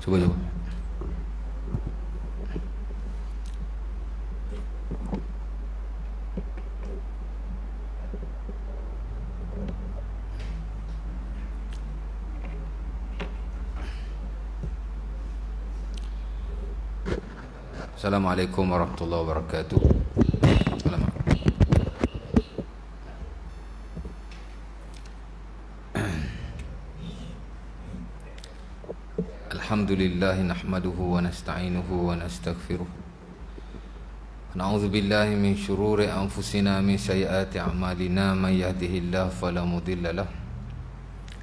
直播直播。Assalamualaikum warahmatullahi wabarakatuh. الحمد لله نحمده ونستعينه ونستغفره ونعوذ بالله من شرور أنفسنا من سيئات أعمالنا من يهده الله فلا مضل له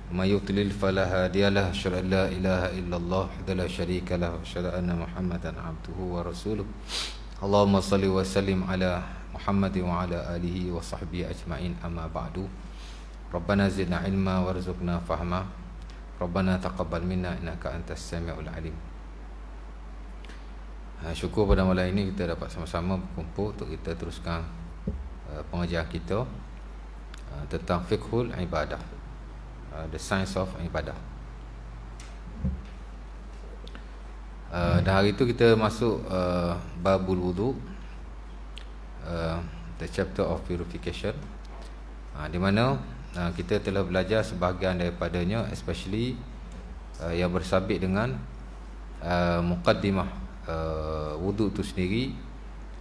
ما يطلل فلها ديالها شر لا إله إلا الله دلا شريك له شر أن محمدا عبده ورسوله اللهم صل وسلم على محمد وعلى آله وصحبه أجمعين أما بعد ربنا زدنا علما وارزقنا فهما ربنا تقبل منا إنك أنت السميع العليم Syukur pada malam ini kita dapat sama-sama berkumpul untuk kita teruskan uh, pengajian kita uh, tentang fiqhul ibadah. Uh, the science of ibadah. Uh, dan hari itu kita masuk uh, babul wudu uh, the chapter of purification uh, di mana uh, kita telah belajar sebahagian daripadanya especially uh, yang bersabit dengan uh, mukaddimah uh, wudu itu sendiri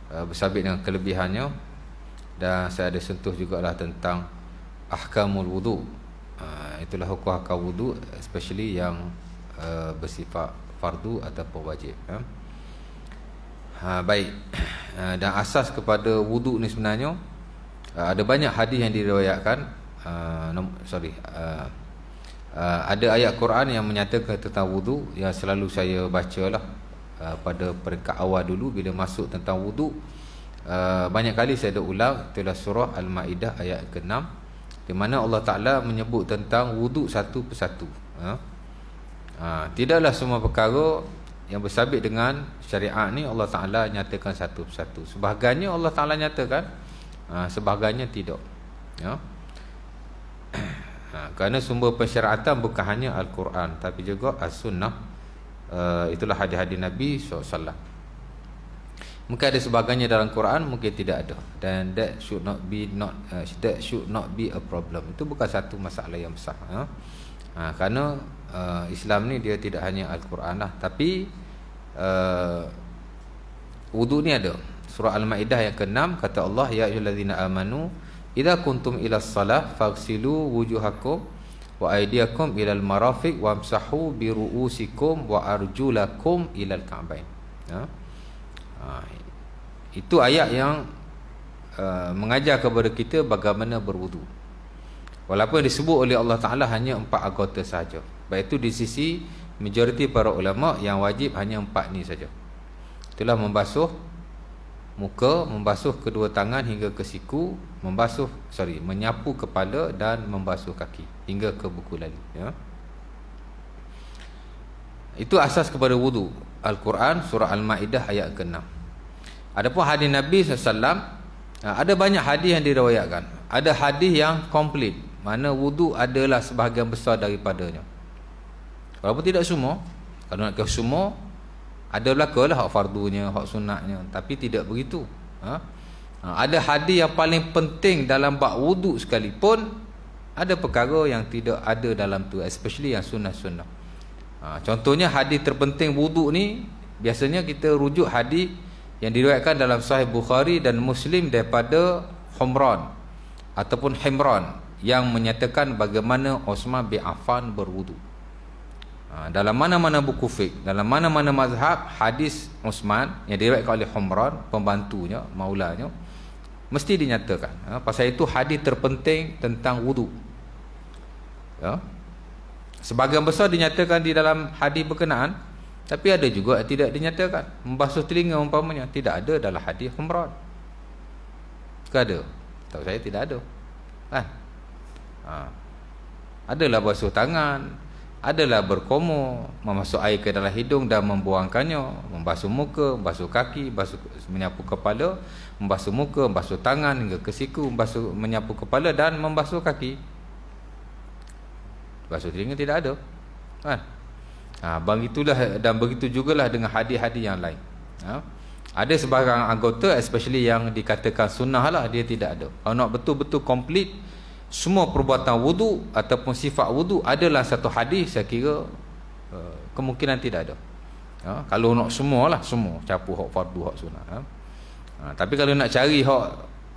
uh, bersabit dengan kelebihannya dan saya ada sentuh juga lah tentang ahkamul wudu' Ah, itulah hukum akal wudu especially yang uh, bersifat fardu ataupun wajib ya. ha, baik uh, dan asas kepada wudu ni sebenarnya uh, ada banyak hadis yang diriwayatkan uh, sorry uh, Uh, ada ayat Quran yang menyatakan tentang wudu yang selalu saya bacalah uh, pada peringkat awal dulu bila masuk tentang wudu uh, banyak kali saya dah ulang itulah surah Al-Maidah ayat ke-6 di mana Allah Ta'ala menyebut tentang wuduk satu persatu. Ha? Ha, tidaklah semua perkara yang bersabit dengan syariat ni Allah Ta'ala nyatakan satu persatu. Sebahagiannya Allah Ta'ala nyatakan, ha, sebahagiannya tidak. Ya? Ha, kerana sumber pensyariatan bukan hanya Al-Quran tapi juga As-Sunnah. Uh, itulah hadis-hadis Nabi SAW mungkin ada sebagainya dalam Quran mungkin tidak ada dan that should not be not uh, that should not be a problem itu bukan satu masalah yang besar ya? ha, kerana uh, Islam ni dia tidak hanya Al-Quran lah tapi uh, wudu ni ada surah Al-Ma'idah yang ke-6 kata Allah ya ayuhallazina amanu idha kuntum ila salah faksilu wujuhakum wa aydiyakum ilal al-marafiq wa msahu biruusikum wa arjulakum ilal al-ka'bain ya? Ha? Ha, itu ayat yang uh, Mengajar kepada kita bagaimana berwudu Walaupun disebut oleh Allah Ta'ala hanya empat agota sahaja Baik itu di sisi majoriti para ulama' yang wajib hanya empat ni saja. Itulah membasuh muka, membasuh kedua tangan hingga ke siku Membasuh, sorry, menyapu kepala dan membasuh kaki hingga ke buku lali ya. Itu asas kepada wudu Al-Quran surah Al-Maidah ayat ke-6. Adapun hadis Nabi SAW ada banyak hadis yang diriwayatkan. Ada hadis yang komplit mana wudhu adalah sebahagian besar daripadanya. Walaupun tidak semua, kalau nak ke semua ada belakalah hak fardunya, hak sunatnya tapi tidak begitu. Ha? ha? Ada hadis yang paling penting dalam bab wudhu sekalipun ada perkara yang tidak ada dalam tu especially yang sunnah-sunnah. Ha, contohnya hadis terpenting wudu ni biasanya kita rujuk hadis yang diriwayatkan dalam sahih Bukhari dan Muslim daripada Humran ataupun Himran yang menyatakan bagaimana Osman bin Affan berwudu Ha, dalam mana-mana buku fiqh, dalam mana-mana mazhab hadis Osman yang diriwayatkan oleh Humran pembantunya, maulanya mesti dinyatakan. Ha, pasal itu hadis terpenting tentang wudu. Ya. Ha? Sebagian besar dinyatakan di dalam hadis berkenaan tapi ada juga yang tidak dinyatakan. Membasuh telinga umpamanya tidak ada dalam hadis Humran. Tak ada. Tahu saya tidak ada. Kan? Ha. Adalah basuh tangan, adalah berkomo, memasuk air ke dalam hidung dan membuangkannya, membasuh muka, basuh kaki, basuh menyapu kepala, membasuh muka, membasuh tangan hingga ke siku, membasuh menyapu kepala dan membasuh kaki basuh telinga tidak ada kan ha, ha bang itulah dan begitu juga lah dengan hadis-hadis yang lain ha? ada sebarang anggota especially yang dikatakan sunnah lah dia tidak ada kalau nak betul-betul complete semua perbuatan wudu ataupun sifat wudu adalah satu hadis saya kira eh, kemungkinan tidak ada ha? kalau nak semua lah semua capu hak fardu hak sunnah ha? Ha, tapi kalau nak cari hak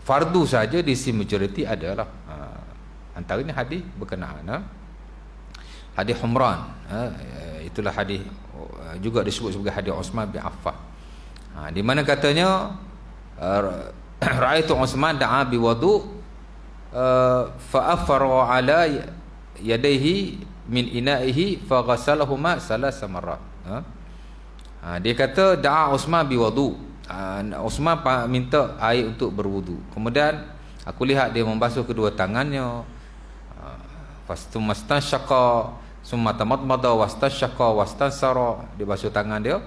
fardu saja di si majoriti adalah ha, antara ini hadis berkenaan ha? hadis Humran ha, itulah hadis uh, juga disebut sebagai hadis Osman bin Affan ha, di mana katanya uh, raaitu Osman da'a bi wudu uh, fa'afara ala yadayhi min ina'ihi fa ghassalahuma salasa marrat ha? ha, dia kata da'a Osman bi wudu ha, Osman minta air untuk berwudu kemudian aku lihat dia membasuh kedua tangannya Fastuma stansyaqa Suma tamadmada wastasyaqa wastansara Dia basuh tangan dia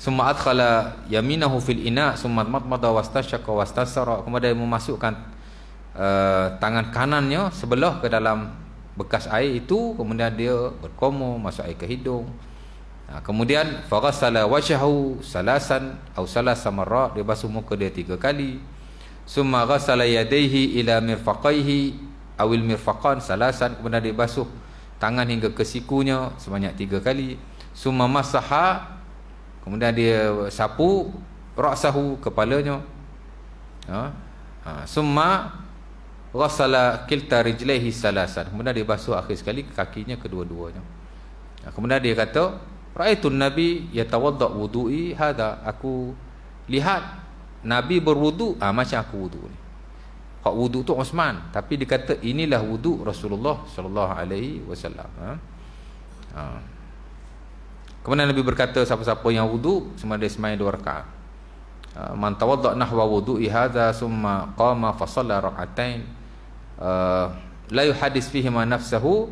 Suma adkhala yaminahu fil ina Suma tamadmada wastasyaqa wastansara Kemudian dia memasukkan uh, Tangan kanannya sebelah ke dalam Bekas air itu Kemudian dia berkomo masuk air ke hidung ha, Kemudian Farasala wajahu salasan Au salasa marak Dia basuh muka dia tiga kali Suma rasala yadaihi ila mirfaqaihi awil mirfaqan salasan kemudian dia basuh tangan hingga ke sikunya sebanyak tiga kali summa masaha kemudian dia sapu ra'sahu kepalanya ha, ha. summa ghassala kilta rijlaihi salasan kemudian dia basuh akhir sekali kakinya kedua-duanya ha. kemudian dia kata raaitun nabi yatawadda wudu'i hada aku lihat nabi berwudu ah ha, macam aku wudu ni Hak wuduk tu Osman Tapi dia kata inilah wuduk Rasulullah Sallallahu alaihi wasallam ha? ha. Kemudian Nabi berkata Siapa-siapa yang wuduk Semua dia semai dua rakaat ha. Man tawadda nahwa wuduk ihada Summa qama fasalla rakatain uh, ha, La yuhadis fihi ma nafsahu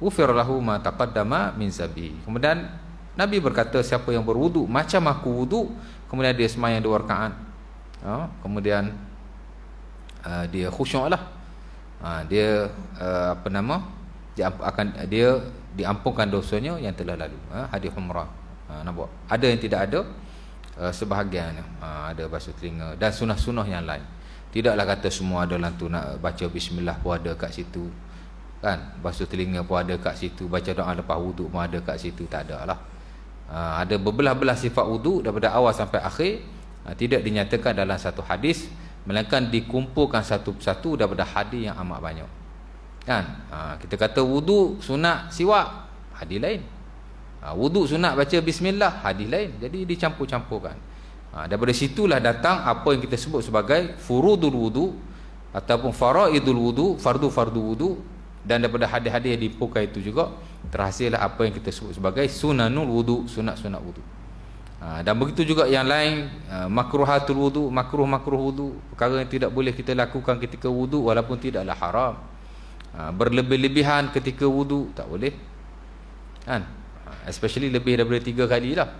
Ufir lahu ma taqaddama min sabi Kemudian Nabi berkata siapa yang berwuduk Macam aku wuduk Kemudian dia semai dua rakaat ha. Kemudian Uh, dia khusyuk lah uh, dia uh, apa nama dia akan dia diampunkan dosanya yang telah lalu ha, hadis umrah ha, ah, nampak ada yang tidak ada uh, sebahagian ha, ada basuh telinga dan sunah-sunah yang lain tidaklah kata semua ada lantu nak baca bismillah pun ada kat situ kan basuh telinga pun ada kat situ baca doa lepas wuduk pun ada kat situ tak ada lah ha, ada berbelah-belah sifat wuduk daripada awal sampai akhir ha, tidak dinyatakan dalam satu hadis melainkan dikumpulkan satu persatu daripada hadis yang amat banyak kan ha, kita kata wudu sunat siwak hadis lain ha, wudu sunat baca bismillah hadis lain jadi dicampur-campurkan ha, daripada situlah datang apa yang kita sebut sebagai furudul wudu ataupun faraidul wudu fardu-fardu wudu dan daripada hadis-hadis yang dipukai itu juga terhasillah apa yang kita sebut sebagai sunanul wudu sunat-sunat wudu Ha, dan begitu juga yang lain ha, makruhatul wudu makruh makruh wudu perkara yang tidak boleh kita lakukan ketika wudu walaupun tidaklah haram ha, berlebih-lebihan ketika wudu tak boleh kan especially lebih daripada tiga kali lah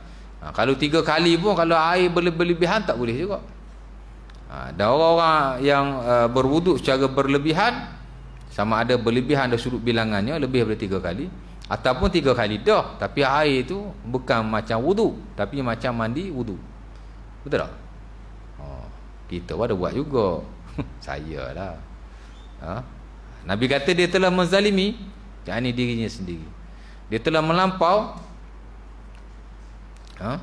kalau tiga kali pun kalau air berlebih-lebihan tak boleh juga dan orang-orang yang berwudu secara berlebihan sama ada berlebihan dari sudut bilangannya lebih daripada tiga kali ataupun tiga kali dah tapi air tu bukan macam wudhu, tapi macam mandi wudhu, betul tak oh, kita pun ada buat juga saya lah ha? Nabi kata dia telah menzalimi ini dirinya sendiri dia telah melampau ha?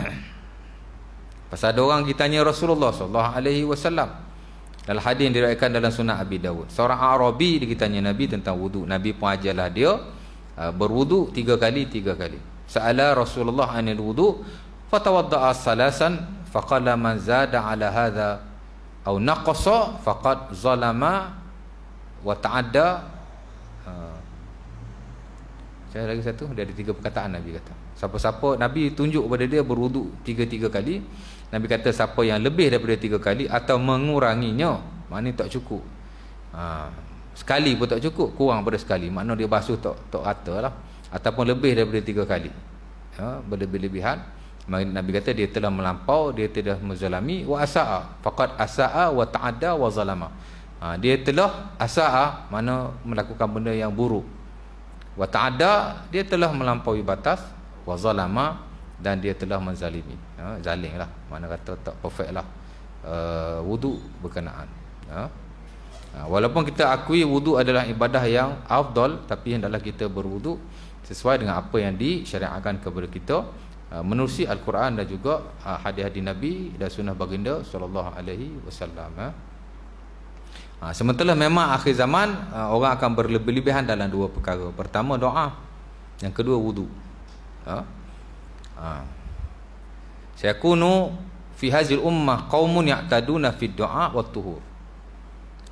pasal ada orang kita tanya Rasulullah SAW. Dalam hadis yang diriwayatkan dalam sunnah Abi Dawud. Seorang Arabi ditanya Nabi tentang wuduk. Nabi pun ajarlah dia uh, berwuduk tiga kali, tiga kali. Sa'ala Rasulullah anil wuduk. Fatawadda'a salasan. Faqala man zada ala hadha. Au naqasa faqad zalama wa ta'adda. Uh, saya lagi satu. Dia ada tiga perkataan Nabi kata. Siapa-siapa Nabi tunjuk kepada dia berwuduk tiga Tiga kali. Nabi kata siapa yang lebih daripada tiga kali Atau menguranginya Maknanya tak cukup ha, Sekali pun tak cukup Kurang daripada sekali Maknanya dia basuh tak, tak rata lah Ataupun lebih daripada tiga kali ha, Berlebih-lebihan Nabi kata dia telah melampau Dia telah menzalami Wa asa'a Fakat asa'a wa ta'ada wa zalama ha, Dia telah asa'a mana melakukan benda yang buruk Wa ta'ada Dia telah melampaui batas Wa zalama dan dia telah menzalimi ha, zalim lah mana kata tak perfect lah uh, wudu berkenaan ha? Ha, walaupun kita akui wudu adalah ibadah yang afdol tapi hendaklah kita berwudu sesuai dengan apa yang disyariatkan kepada kita uh, menerusi Al-Quran dan juga uh, hadis-hadis Nabi dan sunnah baginda sallallahu alaihi wasallam ha? ha, sementara memang akhir zaman ha, orang akan berlebih-lebihan dalam dua perkara. Pertama doa, yang kedua wudu. Ha? Ha. Saya kuno fi hazil ummah qaumun ya'taduna fi du'a wa tuhur.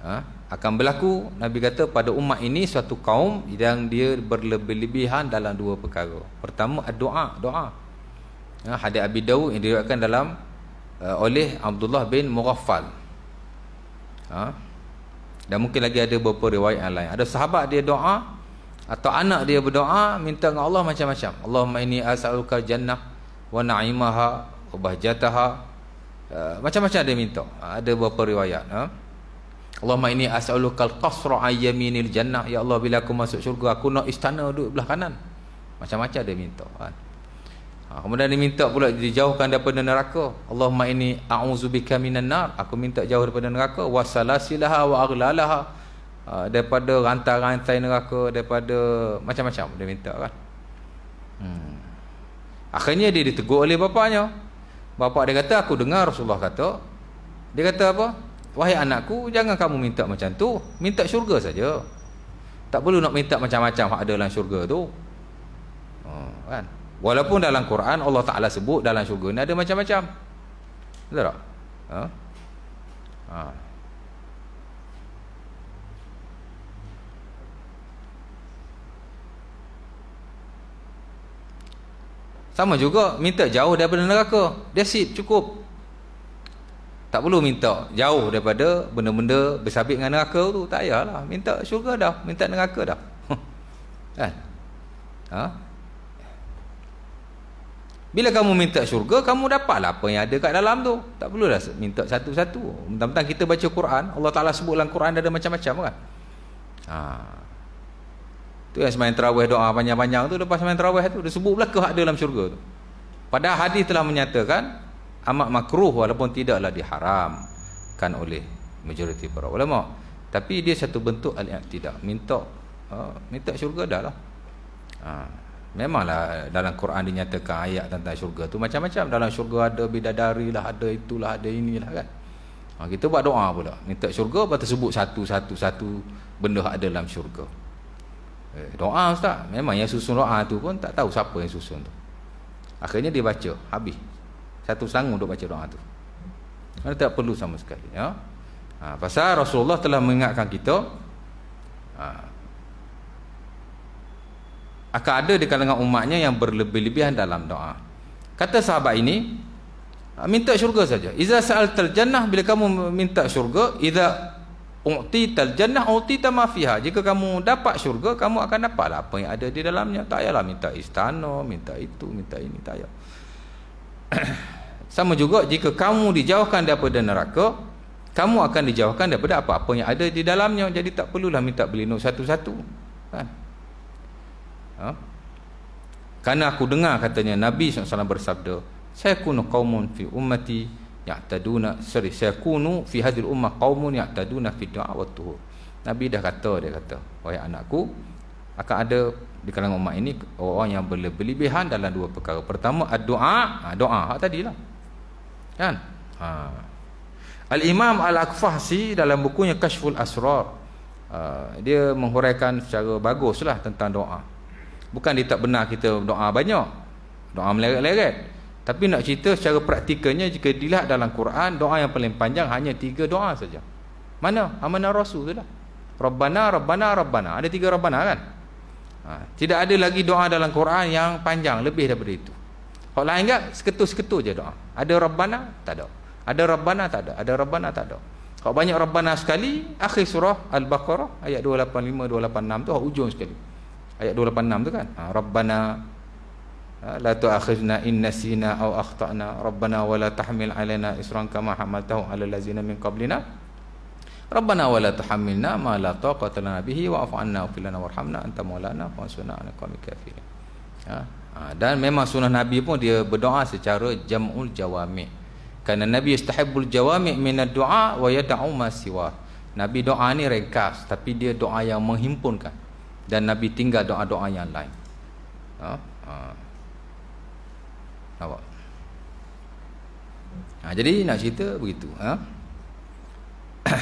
Ha? akan berlaku Nabi kata pada umat ini suatu kaum yang dia berlebih-lebihan dalam dua perkara pertama doa doa ha? hadis Abi Dawud yang diriwayatkan dalam uh, oleh Abdullah bin Mughaffal ha? dan mungkin lagi ada beberapa riwayat lain ada sahabat dia doa atau anak dia berdoa minta dengan Allah macam-macam Allahumma inni as'aluka jannah wa na'imaha wa bahjataha eh, macam-macam dia minta ha, ada beberapa riwayat ha? Allahumma inni as'aluka al-qasra ayyaminil jannah ya Allah bila aku masuk syurga aku nak istana duduk belah kanan macam-macam dia minta ha? ha kemudian dia minta pula dijauhkan daripada neraka Allahumma inni a'udzubika minan nar aku minta jauh daripada neraka wasalasilaha wa aghlalaha wa Ah, daripada rantai-rantai neraka daripada macam-macam dia minta kan hmm. akhirnya dia ditegur oleh bapaknya bapak dia kata aku dengar Rasulullah kata dia kata apa wahai anakku jangan kamu minta macam tu minta syurga saja tak perlu nak minta macam-macam hak ada dalam syurga tu hmm, kan walaupun dalam Quran Allah Ta'ala sebut dalam syurga ni ada macam-macam betul tak ha? Ha. Sama juga minta jauh daripada neraka. dia it, cukup. Tak perlu minta jauh daripada benda-benda bersabit dengan neraka tu. Tak payahlah. Minta syurga dah. Minta neraka dah. kan? Ha? Bila kamu minta syurga, kamu dapatlah apa yang ada kat dalam tu. Tak perlu perlulah minta satu-satu. Mentang-mentang kita baca Quran, Allah Ta'ala sebut dalam Quran ada macam-macam kan? Haa. Tu yang semain terawih doa panjang-panjang tu lepas semain terawih tu dia sebut belaka hak dia dalam syurga tu. Padahal hadis telah menyatakan amat makruh walaupun tidaklah diharamkan oleh majoriti para ulama. Tapi dia satu bentuk al-i'tidal. Minta uh, minta syurga dah lah. Ha. Memanglah dalam Quran dinyatakan ayat tentang syurga tu macam-macam. Dalam syurga ada bidadari lah, ada itulah, ada inilah kan. Ha, kita buat doa pula. Minta syurga, lepas tersebut satu-satu-satu benda ada dalam syurga. Eh, doa ustaz Memang yang susun doa tu pun tak tahu siapa yang susun tu Akhirnya dia baca Habis Satu selangor untuk baca doa tu Mana tak perlu sama sekali ya? ha, Pasal Rasulullah telah mengingatkan kita ha, Akan ada di kalangan umatnya yang berlebih-lebihan dalam doa Kata sahabat ini ha, Minta syurga saja Iza sa'al terjannah Bila kamu minta syurga Iza U'titul jannah u'tita ma fiha. Jika kamu dapat syurga, kamu akan dapatlah apa yang ada di dalamnya. Tak yalah minta istana, minta itu, minta ini, tak payah. Sama juga jika kamu dijauhkan daripada neraka, kamu akan dijauhkan daripada apa-apa yang ada di dalamnya. Jadi tak perlulah minta berlindung satu-satu. Kan? Ha? Karena aku dengar katanya Nabi SAW bersabda, "Saya kunu qaumun fi ummati ya'taduna sorry saya sayakunu fi hadhil ummah qaumun ya'taduna fi du'a wa Nabi dah kata dia kata, wahai anakku akan ada di kalangan umat ini orang yang berlebihan dalam dua perkara. Pertama doa, ha, doa hak tadilah. Kan? Ha. Al-Imam Al-Aqfahsi dalam bukunya Kashful Asrar uh, dia menghuraikan secara baguslah tentang doa. Bukan dia tak benar kita doa banyak. Doa meleret-leret. Tapi nak cerita secara praktikanya jika dilihat dalam Quran doa yang paling panjang hanya tiga doa saja. Mana amanah rasul tu lah. Rabbana rabbana rabbana. Ada tiga rabbana kan? Ha, tidak ada lagi doa dalam Quran yang panjang lebih daripada itu. kalau lain ingat seketul-seketul je doa. Ada rabbana tak ada. Ada rabbana tak ada. Ada rabbana tak ada. Kalau banyak rabbana sekali akhir surah Al-Baqarah ayat 285 286 tu oh, hujung sekali. Ayat 286 tu kan. Ha, rabbana Ha, la tu'akhidna in nasina aw akhtana rabbana wa la tahmil alaina isran kama hamaltahu ala allazina min qablina rabbana wa la tuhammilna ma la taqata lana bihi wa afu anna wa lana warhamna anta maulana fa ansurna ala qaumil kafirin ha, ha? dan memang sunnah nabi pun dia berdoa secara jamul jawami kerana nabi yastahibbul jawami min ad-du'a wa yad'u ma siwa nabi doa ni ringkas tapi dia doa yang menghimpunkan dan nabi tinggal doa-doa yang lain Ha. ha. Nampak? Ha, jadi nak cerita begitu. Ha?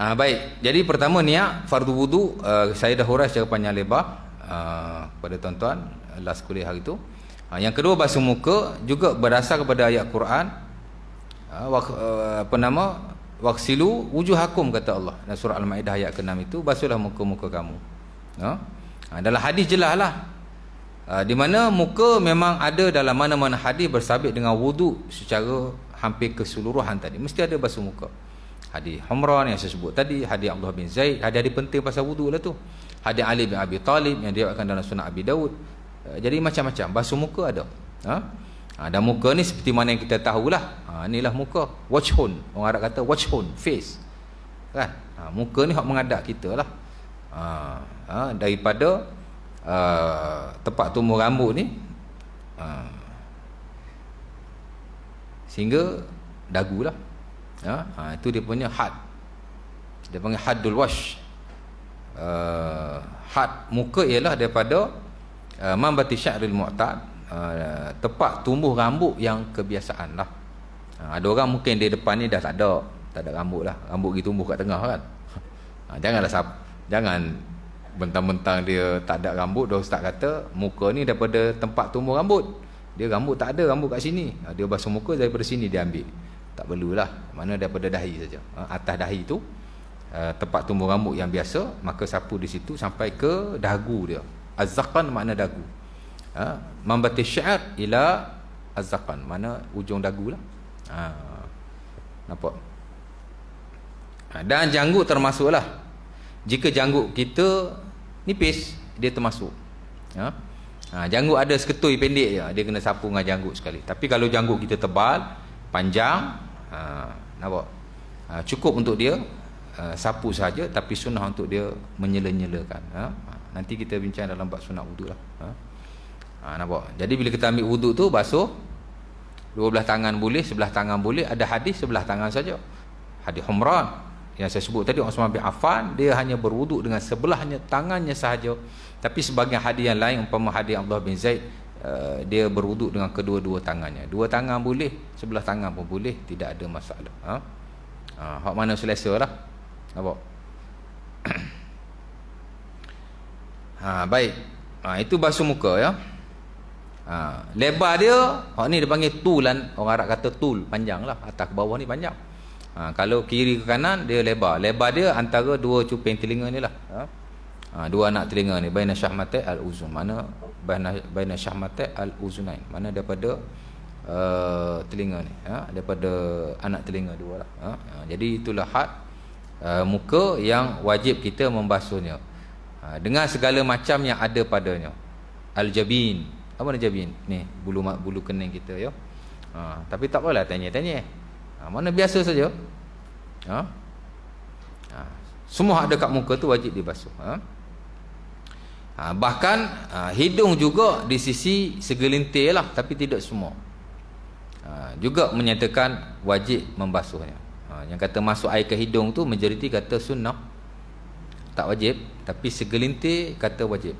ha, baik. Jadi pertama niat fardu wudu uh, saya dah huraikan secara panjang lebar uh, kepada tuan-tuan last kuliah hari itu. Ha, yang kedua basuh muka juga berdasar kepada ayat Quran. Ha, wak, uh, apa nama? Waksilu wujuh hakum kata Allah. Dan surah Al-Maidah ayat ke-6 itu basuhlah muka-muka kamu. Ha? ha? dalam hadis jelaslah Ah, di mana muka memang ada dalam mana-mana hadis bersabit dengan wudu secara hampir keseluruhan tadi mesti ada basuh muka hadis umrah yang saya sebut tadi hadis Abdullah bin Zaid hadis hadis penting pasal wudu lah tu hadis Ali bin Abi Talib yang dia akan dalam sunnah Abi Daud ah, jadi macam-macam basuh muka ada ha? ha? dan muka ni seperti mana yang kita tahulah ha, inilah muka wajhun orang Arab kata wajhun face kan ha, muka ni hak mengadap kita lah ha, ha, daripada uh, tempat tumbuh rambut ni uh, sehingga dagu lah ya, uh, itu dia punya had dia panggil hadul wash uh, had muka ialah daripada uh, mambati syaril mu'tad uh, tempat tumbuh rambut yang kebiasaan lah uh, ada orang mungkin di depan ni dah tak ada tak ada rambut lah rambut pergi tumbuh kat tengah kan uh, janganlah sab- jangan Bentang-bentang dia tak ada rambut Dia ustaz kata Muka ni daripada tempat tumbuh rambut Dia rambut tak ada rambut kat sini ha, Dia basuh muka daripada sini dia ambil Tak perlulah Mana daripada dahi saja ha, Atas dahi tu ha, Tempat tumbuh rambut yang biasa Maka sapu di situ sampai ke dagu dia Azakan makna dagu Mambati syiar ila azakan Mana ujung dagu lah Nampak Dan janggut termasuklah jika janggut kita nipis dia termasuk ya ha, janggut ada seketui pendek ya, dia kena sapu dengan janggut sekali tapi kalau janggut kita tebal panjang ha, nampak ha, cukup untuk dia ha, sapu saja tapi sunnah untuk dia menyelenyelakan. nyelakan ha, ha, nanti kita bincang dalam bab sunnah wudhu lah ha, ha, nampak jadi bila kita ambil wudhu tu basuh dua belah tangan boleh sebelah tangan boleh ada hadis sebelah tangan saja hadis umrah yang saya sebut tadi Osman bin Affan dia hanya berwuduk dengan sebelahnya tangannya sahaja tapi sebagai hadis yang lain umpama hadis Abdullah bin Zaid uh, dia berwuduk dengan kedua-dua tangannya dua tangan boleh sebelah tangan pun boleh tidak ada masalah ha ha hak mana selesa lah nampak ha baik ha itu basuh muka ya ha lebar dia hak ni dia panggil tulan orang Arab kata tul panjang lah atas bawah ni panjang ha, kalau kiri ke kanan dia lebar lebar dia antara dua cuping telinga ni lah ha, ha dua anak telinga ni baina syahmatai al uzun mana baina baina syahmatai al uzunain mana daripada uh, telinga ni ha, daripada anak telinga dua lah ha, ha, jadi itulah had uh, muka yang wajib kita membasuhnya ha, dengan segala macam yang ada padanya al jabin apa nama jabin ni bulu bulu kening kita ya ha, tapi tak apalah tanya tanya ha, mana biasa saja ha? Ha, semua ada kat muka tu wajib dibasuh ha? Ha, bahkan ha, hidung juga di sisi segelintir lah tapi tidak semua ha, juga menyatakan wajib membasuhnya ha, yang kata masuk air ke hidung tu majoriti kata sunnah tak wajib tapi segelintir kata wajib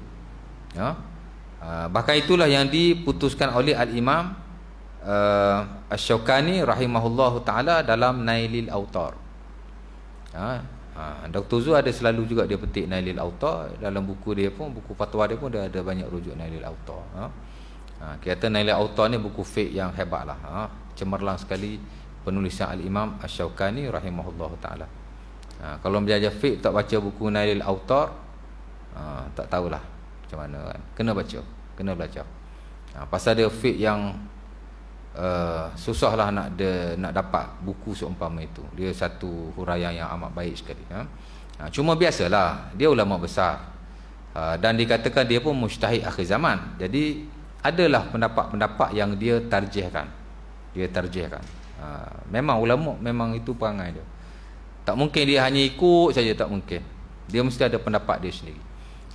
ya? ha, bahkan itulah yang diputuskan oleh Al-Imam uh, Ash-Shawqani rahimahullahu taala dalam Nailil Autar. Ha, ha, Dr. Zu ada selalu juga dia petik Nailil Autar dalam buku dia pun buku fatwa dia pun dia ada banyak rujuk Nailil Autar. Ha. ha kata Nailil Autar ni buku fiqh yang hebat lah ha, cemerlang sekali penulisan al-Imam Ash-Shawqani rahimahullahu taala. Ha, kalau belajar fiqh tak baca buku Nailil Autar ha, tak tahulah macam mana kan. Kena baca, kena belajar. Ha, pasal dia fiqh yang uh, susahlah nak de, nak dapat buku seumpama itu. Dia satu huraian yang amat baik sekali. Ya. Ha, cuma biasalah, dia ulama besar. Uh, dan dikatakan dia pun mustahid akhir zaman. Jadi, adalah pendapat-pendapat yang dia tarjihkan. Dia tarjihkan. Uh, memang ulama memang itu perangai dia. Tak mungkin dia hanya ikut saja, tak mungkin. Dia mesti ada pendapat dia sendiri.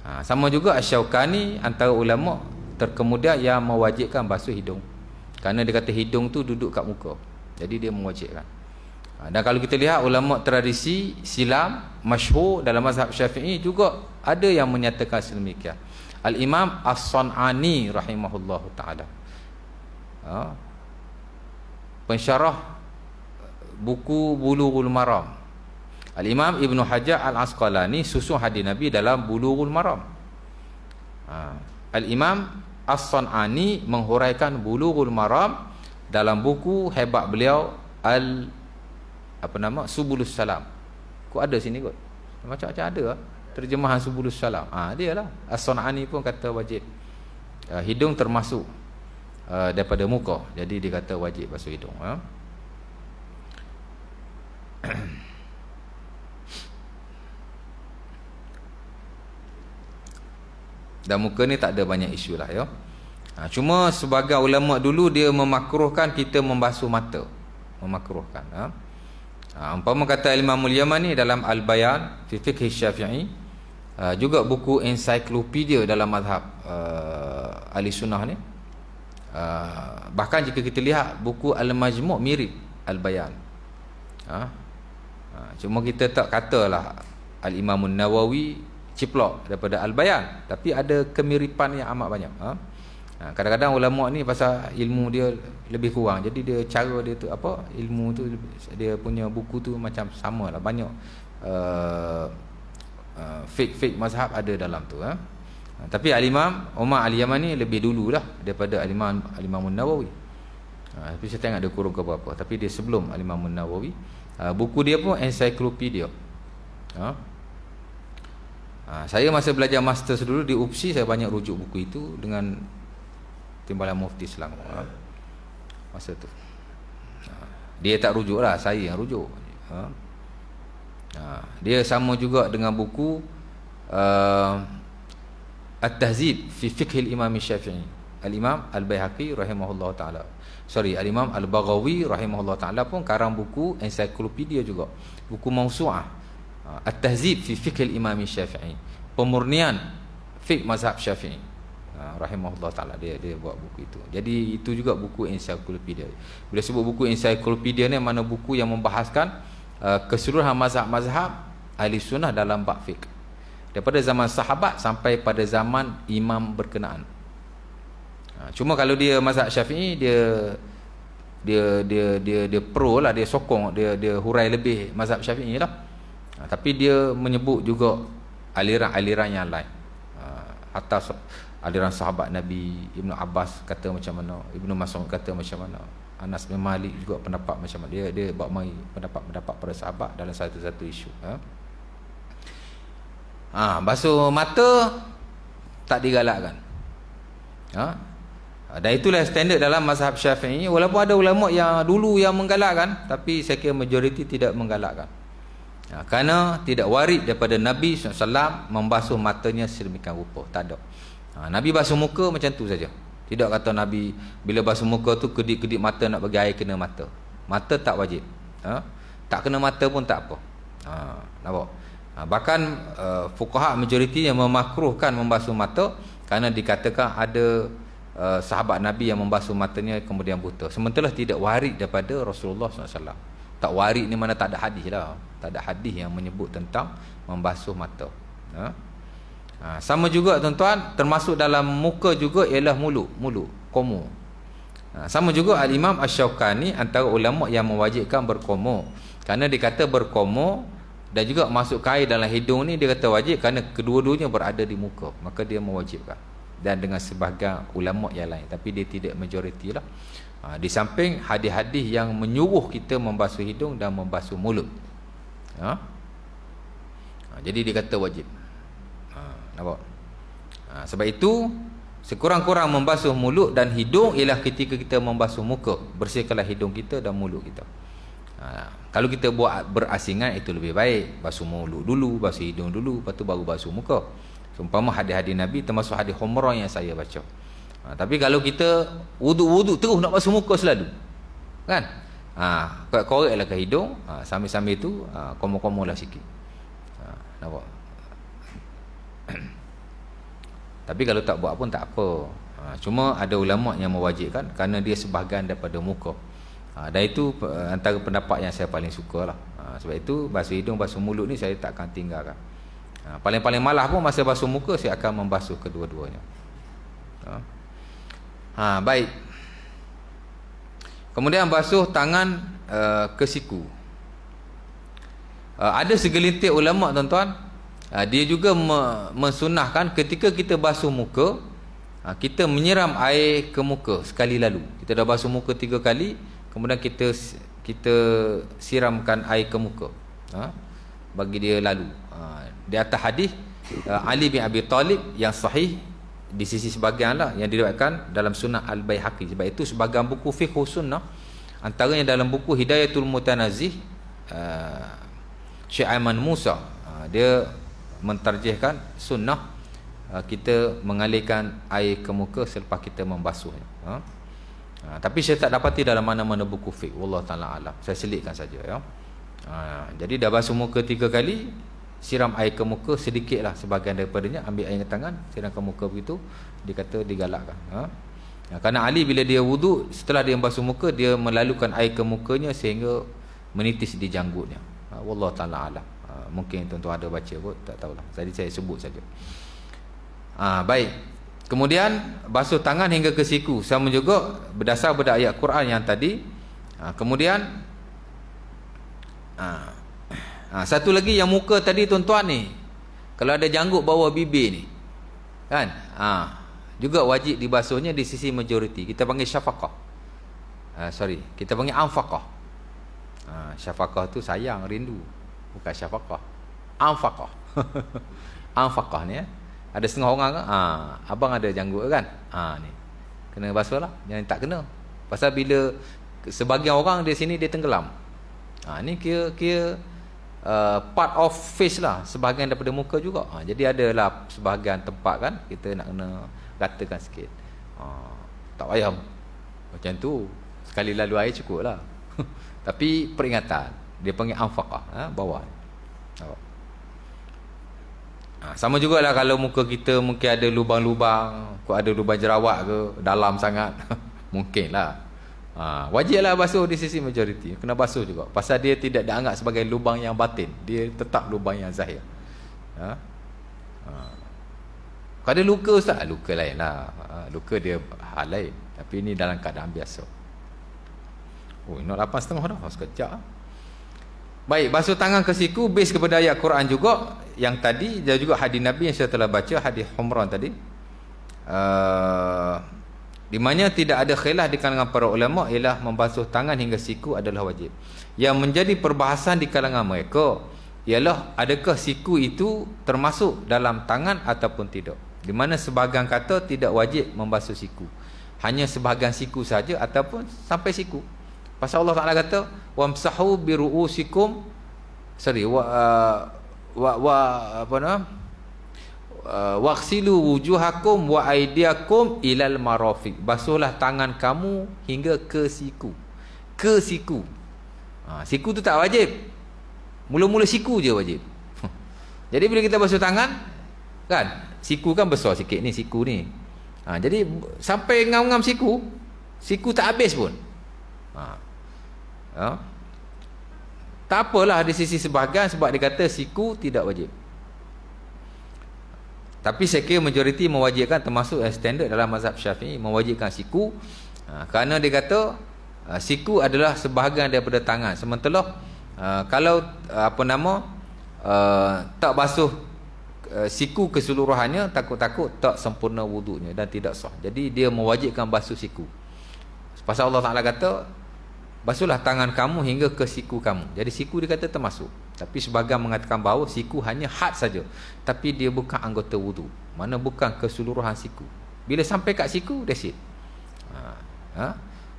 Ha, sama juga Asyaukani antara ulama terkemudian yang mewajibkan basuh hidung. Kerana dia kata hidung tu duduk kat muka. Jadi dia mewajibkan. Ha, dan kalau kita lihat ulama tradisi silam masyhur dalam mazhab Syafi'i juga ada yang menyatakan sedemikian. Al-Imam As-Sanani rahimahullahu taala. Ha, pensyarah buku Bulughul Maram. Al-Imam Ibn Hajar Al-Asqalani susun hadis Nabi dalam Bulughul Maram. Ha. Al-Imam As-San'ani menghuraikan bulughul maram dalam buku hebat beliau al apa nama subulus salam. Kau ada sini kot. Macam-macam ada lah. terjemahan subulus salam. Ah ha, dialah. As-San'ani pun kata wajib. Uh, hidung termasuk uh, daripada muka. Jadi dia kata wajib basuh hidung. Ha? dan muka ni tak ada banyak isu lah ya. Ha, cuma sebagai ulama dulu dia memakruhkan kita membasuh mata. Memakruhkan. Ha. Ha, umpama kata Imam Mulyama ni dalam Al-Bayan fi Fiqh Syafi'i ha, juga buku ensiklopedia dalam madhab uh, Ahli Sunnah ni. Ha, bahkan jika kita lihat buku Al-Majmu' mirip Al-Bayan. Ha, ha, cuma kita tak katalah Al-Imam Nawawi ciplok daripada al-bayan tapi ada kemiripan yang amat banyak ha? ha? kadang-kadang ulama ni pasal ilmu dia lebih kurang jadi dia cara dia tu apa ilmu tu dia punya buku tu macam samalah banyak fake uh, uh, eh, fake mazhab ada dalam tu ha? ha tapi alimam, imam Umar al-Yaman ni lebih dulu lah daripada alimam imam al Ha, tapi saya tengok ada kurung ke apa-apa Tapi dia sebelum alimam imam Nawawi ha, Buku dia pun Encyclopedia ha? Ha, saya masa belajar master dulu di UPSI saya banyak rujuk buku itu dengan Timbalan Mufti Selangor. Ha, masa tu. Ha, dia tak rujuk lah saya yang rujuk. Ha. Ha, dia sama juga dengan buku uh, At-Tahzib fi Fiqh al-Imam Syafi'i. Al-Imam al Bayhaqi rahimahullah taala. Sorry, Al-Imam Al-Baghawi rahimahullah taala pun karang buku ensiklopedia juga. Buku mausuah. Ah, at-tahzib fi fikir imam syafi'i Pemurnian fik mazhab syafi'i ah, Rahimahullah ta'ala dia dia buat buku itu Jadi itu juga buku ensiklopedia Bila sebut buku ensiklopedia ni Mana buku yang membahaskan ah, Keseluruhan mazhab-mazhab Ahli sunnah dalam bab fik Daripada zaman sahabat sampai pada zaman imam berkenaan Cuma kalau dia mazhab syafi'i Dia dia dia dia dia pro lah dia sokong dia dia hurai lebih mazhab syafi'i lah ha, tapi dia menyebut juga aliran-aliran yang lain ha, atas aliran sahabat Nabi Ibnu Abbas kata macam mana Ibnu Mas'ud kata macam mana Anas bin Malik juga pendapat macam mana dia dia bawa mai pendapat-pendapat para sahabat dalam satu-satu isu ha, ha basuh mata tak digalakkan ha, ha dan itulah standard dalam mazhab Syafi'i walaupun ada ulama yang dulu yang menggalakkan tapi sekian majoriti tidak menggalakkan ha, Kerana tidak warid daripada Nabi SAW Membasuh matanya sedemikian rupa Tak ada ha, Nabi basuh muka macam tu saja Tidak kata Nabi Bila basuh muka tu kedik-kedik mata nak bagi air kena mata Mata tak wajib ha? Tak kena mata pun tak apa ha, Nampak ha, Bahkan uh, fukaha majoriti yang memakruhkan membasuh mata Kerana dikatakan ada Uh, sahabat Nabi yang membasuh matanya kemudian buta sementara tidak warid daripada Rasulullah SAW tak warid ni mana tak ada hadis lah tak ada hadis yang menyebut tentang membasuh mata ha? Ha, sama juga tuan-tuan termasuk dalam muka juga ialah mulut mulut komo ha, sama juga al-imam asy-syaukani antara ulama yang mewajibkan berkomo kerana dikata kata berkomo dan juga masuk kain dalam hidung ni dia kata wajib kerana kedua-duanya berada di muka maka dia mewajibkan dan dengan sebahagian ulama yang lain tapi dia tidak majoriti lah Ha, di samping hadis-hadis yang menyuruh kita membasuh hidung dan membasuh mulut. Ha? Ha, jadi dia kata wajib. Ha, nampak? Ha, sebab itu, sekurang-kurang membasuh mulut dan hidung ialah ketika kita membasuh muka. Bersihkanlah hidung kita dan mulut kita. Ha, kalau kita buat berasingan itu lebih baik. Basuh mulut dulu, basuh hidung dulu, lepas tu baru basuh muka. Seumpama hadis-hadis Nabi termasuk hadis Humrah yang saya baca ha, tapi kalau kita wuduk-wuduk terus nak basuh muka selalu kan ha, korek, korek lah ke hidung ha, sambil-sambil tu ha, komo-komo lah sikit ha, nampak tapi kalau tak buat pun tak apa ha, cuma ada ulama yang mewajibkan kerana dia sebahagian daripada muka ha, dan itu antara pendapat yang saya paling suka lah ha, sebab itu basuh hidung basuh mulut ni saya takkan tinggalkan ha, paling-paling malah pun masa basuh muka saya akan membasuh kedua-duanya ha. Ha, baik. Kemudian basuh tangan uh, ke siku. Uh, ada segelintir ulama tuan-tuan, uh, dia juga me mensunahkan ketika kita basuh muka, uh, kita menyiram air ke muka sekali lalu. Kita dah basuh muka tiga kali, kemudian kita kita siramkan air ke muka. Ha? Bagi dia lalu. Uh, di atas hadis uh, Ali bin Abi Talib yang sahih di sisi sebagian lah yang diriwayatkan dalam sunnah al-bayhaqi sebab itu sebagian buku fiqh sunnah antaranya dalam buku hidayatul mutanazih uh, Syekh Aiman Musa uh, dia menterjihkan sunnah uh, kita mengalirkan air ke muka selepas kita membasuhnya uh. Uh, tapi saya tak dapati dalam mana-mana buku fiqh Allah taala alam saya selitkan saja ya uh, jadi dah basuh muka tiga kali siram air ke muka sedikitlah sebagian daripadanya ambil air ke tangan siram ke muka begitu dia kata digalakkan ha? Ya, kerana Ali bila dia wuduk setelah dia basuh muka dia melalukan air ke mukanya sehingga menitis di janggutnya ha, Wallah ta'ala ala ha, mungkin tuan-tuan ada baca pun tak tahulah jadi saya sebut saja ha, baik kemudian basuh tangan hingga ke siku sama juga berdasar pada ayat Quran yang tadi ha, kemudian ha, ha, Satu lagi yang muka tadi tuan-tuan ni Kalau ada janggut bawah bibir ni Kan ha, Juga wajib dibasuhnya di sisi majoriti Kita panggil syafaqah ha, Sorry, kita panggil anfaqah ha, Syafaqah tu sayang, rindu Bukan syafaqah Anfaqah Anfaqah ni ya. Ada setengah orang kan ha, Abang ada janggut kan ha, ni. Kena basuh lah Yang tak kena Pasal bila Sebagian orang di sini dia tenggelam Ha, ni kira, kira uh, part of face lah sebahagian daripada muka juga ha, jadi adalah sebahagian tempat kan kita nak kena ratakan sikit ha, tak payah macam tu sekali lalu air cukup lah tapi peringatan dia panggil anfaqah ha, bawah oh. ha, sama jugalah kalau muka kita mungkin ada lubang-lubang ada lubang jerawat ke dalam sangat mungkin lah Ha, wajiblah basuh di sisi majoriti kena basuh juga pasal dia tidak dianggap sebagai lubang yang batin dia tetap lubang yang zahir ha? Ha. kalau ada luka ustaz ha, luka lain lah ha, luka dia hal lain tapi ini dalam keadaan biasa oh ini 8.30 dah sekejap lah. baik basuh tangan ke siku bis kepada ayat Quran juga yang tadi dan juga hadis Nabi yang saya telah baca hadis Humran tadi eee uh, di mana tidak ada khilaf di kalangan para ulama ialah membasuh tangan hingga siku adalah wajib. Yang menjadi perbahasan di kalangan mereka ialah adakah siku itu termasuk dalam tangan ataupun tidak. Di mana sebahagian kata tidak wajib membasuh siku. Hanya sebahagian siku saja ataupun sampai siku. Pasal Allah Taala kata, "Wamsahu bi ru'usikum" Sorry, wa, uh, wa, wa apa nama? Uh, waqsilu wujuhakum wa aydiakum ilal marafiq basuhlah tangan kamu hingga ke siku ke siku ha, siku tu tak wajib mula-mula siku je wajib jadi bila kita basuh tangan kan siku kan besar sikit ni siku ni ha, jadi sampai ngam-ngam siku siku tak habis pun ha. ha. tak apalah di sisi sebahagian sebab dia kata siku tidak wajib tapi saya kira majoriti mewajibkan termasuk standard dalam mazhab syafi'i mewajibkan siku. Ha, kerana dia kata ha, siku adalah sebahagian daripada tangan. Sementara ha, kalau ha, apa nama ha, tak basuh ha, siku keseluruhannya takut-takut tak sempurna wuduknya dan tidak sah. Jadi dia mewajibkan basuh siku. Pasal Allah Ta'ala kata Basuhlah tangan kamu hingga ke siku kamu Jadi siku dia kata termasuk tapi sebagian mengatakan bahawa siku hanya had saja. Tapi dia bukan anggota wudu. Mana bukan keseluruhan siku. Bila sampai kat siku, that's it. Ha. Ha.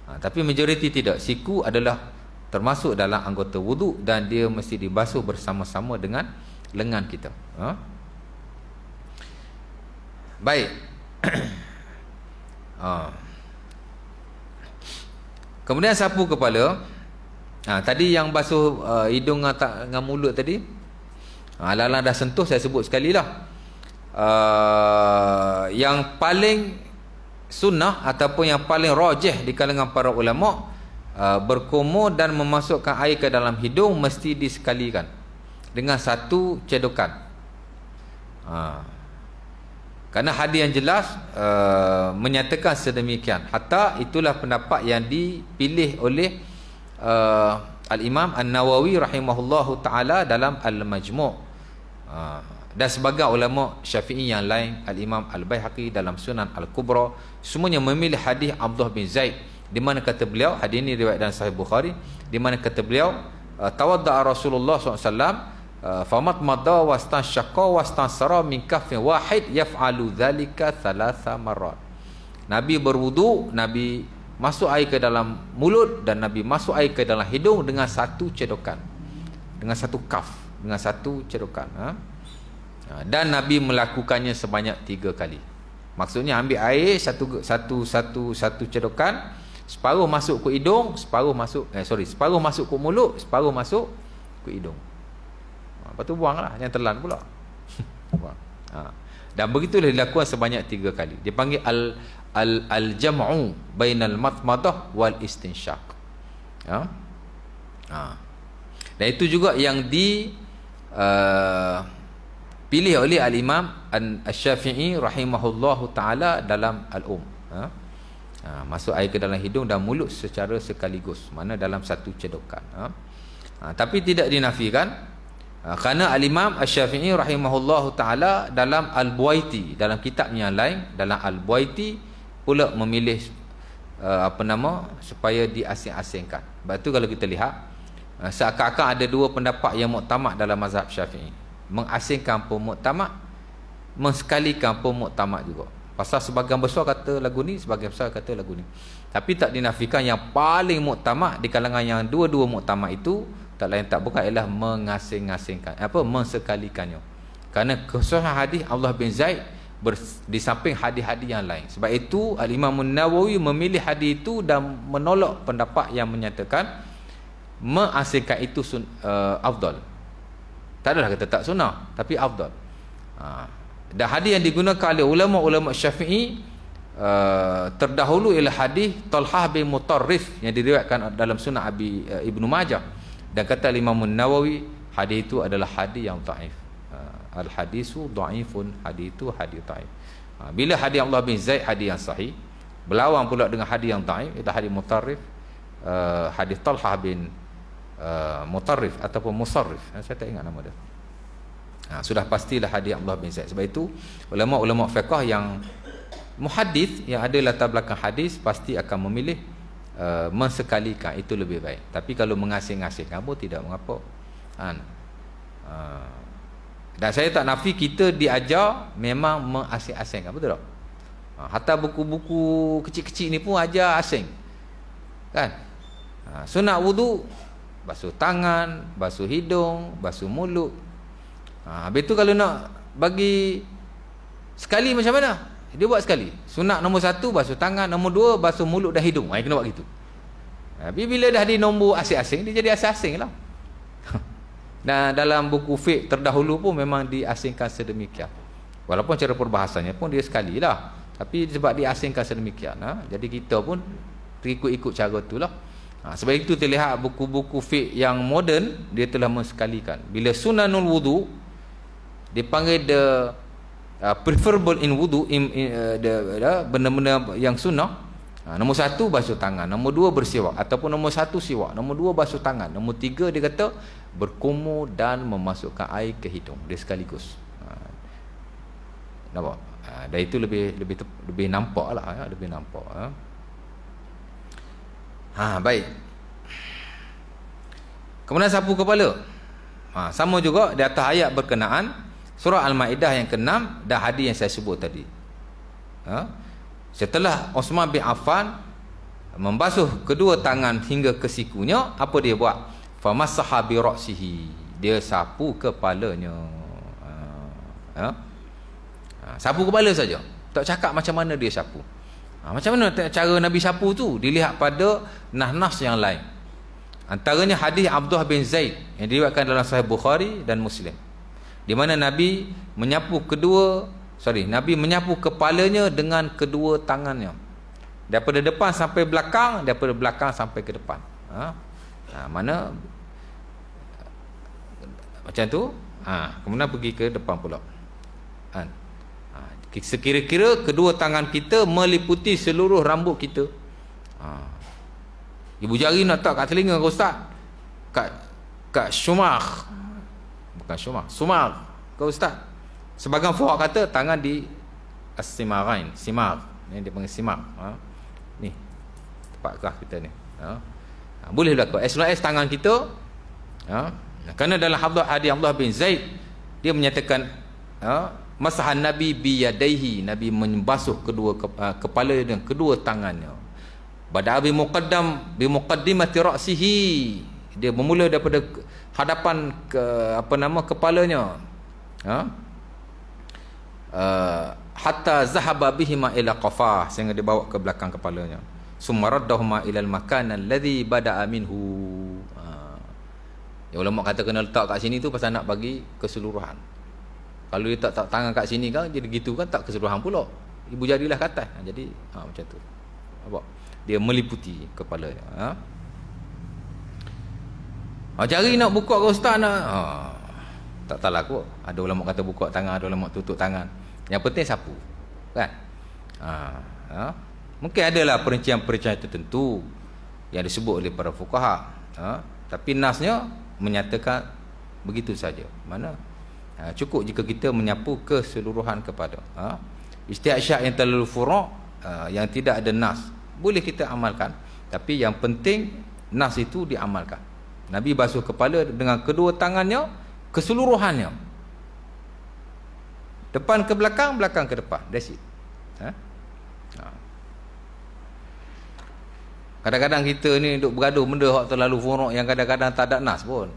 Ha. Tapi majoriti tidak. Siku adalah termasuk dalam anggota wudu dan dia mesti dibasuh bersama-sama dengan lengan kita. Ha. Baik. ha. Kemudian sapu kepala. Ha, tadi yang basuh uh, hidung dengan, tak, dengan mulut tadi Alang-alang ha, dah sentuh saya sebut sekali lah uh, Yang paling sunnah Ataupun yang paling rojah di kalangan para ulama uh, Berkumur dan memasukkan air ke dalam hidung Mesti disekalikan Dengan satu cedokan uh, Kerana hadis yang jelas uh, Menyatakan sedemikian Hatta itulah pendapat yang dipilih oleh uh, al-Imam An-Nawawi rahimahullahu taala dalam al-Majmu'. Uh, dan sebagai ulama Syafi'i yang lain al-Imam Al-Baihaqi dalam Sunan Al-Kubra semuanya memilih hadis Abdullah bin Zaid di mana kata beliau hadis ini riwayat dalam Sahih Bukhari di mana kata beliau uh, Rasulullah SAW uh, famat madda wastan syaqqa wastan min kafin wahid yaf'alu dhalika thalatha marrat Nabi berwudu Nabi masuk air ke dalam mulut dan Nabi masuk air ke dalam hidung dengan satu cedokan dengan satu kaf dengan satu cedokan ha? ha dan Nabi melakukannya sebanyak tiga kali maksudnya ambil air satu satu satu satu cedokan separuh masuk ke hidung separuh masuk eh sorry separuh masuk ke mulut separuh masuk ke hidung ha, lepas tu buang lah yang telan pula buang ha. dan begitulah dilakukan sebanyak tiga kali dia panggil al al al jam'u bainal matmadah wal istinsyak ya ha. dan itu juga yang di uh, pilih oleh al imam an asy-syafi'i rahimahullahu taala dalam al um ha. ha. masuk air ke dalam hidung dan mulut secara sekaligus mana dalam satu cedokan ha. ha. tapi tidak dinafikan ha. kerana al imam asy-syafi'i rahimahullahu taala dalam al buaiti dalam kitabnya lain dalam al buaiti pula memilih uh, apa nama supaya diasing-asingkan. Sebab tu kalau kita lihat uh, seakan-akan ada dua pendapat yang muktamad dalam mazhab Syafi'i. Mengasingkan pun muktamad, mensekalikan pun muktamad juga. Pasal sebagian besar kata lagu ni, sebagian besar kata lagu ni. Tapi tak dinafikan yang paling muktamad di kalangan yang dua-dua muktamad itu tak lain tak bukan ialah mengasing-asingkan apa mensekalikannya. Karena kesusahan hadis Allah bin Zaid di samping hadis-hadis yang lain. Sebab itu Al-Imam Nawawi memilih hadis itu dan menolak pendapat yang menyatakan mengasingkan itu sun, uh, afdal. Tak adalah kata tak sunnah, tapi afdal. Ha. Dan hadis yang digunakan oleh ulama-ulama Syafi'i uh, terdahulu ialah hadis Talhah bin Mutarrif yang diriwayatkan dalam Sunan Abi uh, eh, Ibnu Majah dan kata Al Imam Nawawi hadis itu adalah hadis yang dhaif al hadisu dhaifun haditu hadits dhaif ha, bila hadis Allah bin Zaid hadis yang sahih berlawan pula dengan hadis yang dhaif itu hadis mutarrif uh, hadis Talhah bin uh, mutarrif ataupun musarrif ha, saya tak ingat nama dia ha, sudah pastilah hadis Allah bin Zaid sebab itu ulama-ulama fiqh yang muhaddis yang ada latar belakang hadis pasti akan memilih Uh, mensekalikan itu lebih baik tapi kalau mengasing-asing kamu tidak mengapa kan uh, dan saya tak nafi kita diajar memang mengasing-asingkan, betul tak? Hatta buku-buku kecil-kecil ni pun ajar asing. Kan? Ha, sunat wudu basuh tangan, basuh hidung, basuh mulut. Ha, habis tu kalau nak bagi sekali macam mana? Dia buat sekali. Sunat nombor satu, basuh tangan. Nombor dua, basuh mulut dan hidung. Ha, dia kena buat gitu. Tapi bila dah di nombor asing-asing, dia jadi asing-asing lah. Dan dalam buku fiqh terdahulu pun memang diasingkan sedemikian. Walaupun cara perbahasannya pun dia sekali lah. Tapi sebab diasingkan sedemikian. Ha? Jadi kita pun ikut ikut cara tu lah. Ha, sebab itu terlihat buku-buku fiqh yang moden dia telah mensekalikan. Bila sunanul wudu dipanggil the uh, preferable in wudu in, in uh, the, the, benda-benda yang sunnah Ha, nombor satu basuh tangan, nombor dua bersiwak ataupun nombor satu siwak, nombor dua basuh tangan, nombor tiga dia kata berkumu dan memasukkan air ke hidung dia sekaligus. Ha. Nampak? Ha, dan itu lebih lebih lebih nampak lah, ya. lebih nampak. Ha. ha baik. Kemudian sapu kepala. Ha, sama juga di atas ayat berkenaan surah Al-Ma'idah yang ke-6 dan hadis yang saya sebut tadi. Ha? Setelah Osman bin Affan membasuh kedua tangan hingga ke sikunya, apa dia buat? Famasaha bi ra'sihi. Dia sapu kepalanya. Ha. ha? ha. Sapu kepala saja. Tak cakap macam mana dia sapu. Ha, macam mana cara Nabi sapu tu? Dilihat pada nahnas yang lain. Antaranya hadis Abdullah bin Zaid yang diriwayatkan dalam Sahih Bukhari dan Muslim. Di mana Nabi menyapu kedua sorry nabi menyapu kepalanya dengan kedua tangannya daripada depan sampai belakang daripada belakang sampai ke depan ha? Ha, mana macam tu ha, kemudian pergi ke depan pula ha. Ha, sekira-kira kedua tangan kita meliputi seluruh rambut kita ha. ibu jari nak tak kat telinga ke ustaz kat kat sumar bukan sumar sumar ke ustaz Sebagian fuqa kata tangan di as-simarain, simar. Ini dia panggil simar. Ha? Ni. Tempat kah kita ni. Ha? ha boleh berlaku. As long as tangan kita ha? Nah, kerana dalam hadis hadis Allah bin Zaid dia menyatakan ha? masahan Nabi biyadaihi Nabi membasuh kedua ke, uh, kepala dengan kedua tangannya. Bada Abi Muqaddam bi muqaddimati ra'sihi. Dia bermula daripada hadapan ke, apa nama kepalanya. Ha? Uh, hatta zahaba bihima ila qafah sehingga dia bawa ke belakang kepalanya sumaraddahuma ila al makan alladhi bada'a minhu uh, ya ulama kata kena letak kat sini tu pasal nak bagi keseluruhan kalau dia tak, tak tangan kat sini kan jadi gitu kan tak keseluruhan pula ibu jadilah kata jadi ha, macam tu apa dia meliputi kepala ha? ha cari nak buka ke ustaz nak ha, tak tahu lah kot ada ulama kata buka tangan ada ulama tutup tangan yang penting sapu. Kan? Ha, ha. Mungkin adalah perincian-perincian tertentu yang disebut oleh para fukaha. Ha, tapi nasnya menyatakan begitu saja. Mana? Ha, cukup jika kita menyapu keseluruhan kepada. Ha. Istiak syak yang terlalu furuk ha, yang tidak ada nas. Boleh kita amalkan. Tapi yang penting nas itu diamalkan. Nabi basuh kepala dengan kedua tangannya keseluruhannya Depan ke belakang, belakang ke depan. That's it. Ha? Ha. Kadang-kadang ha? kita ni duk bergaduh benda hak terlalu furuk yang kadang-kadang tak ada nas pun.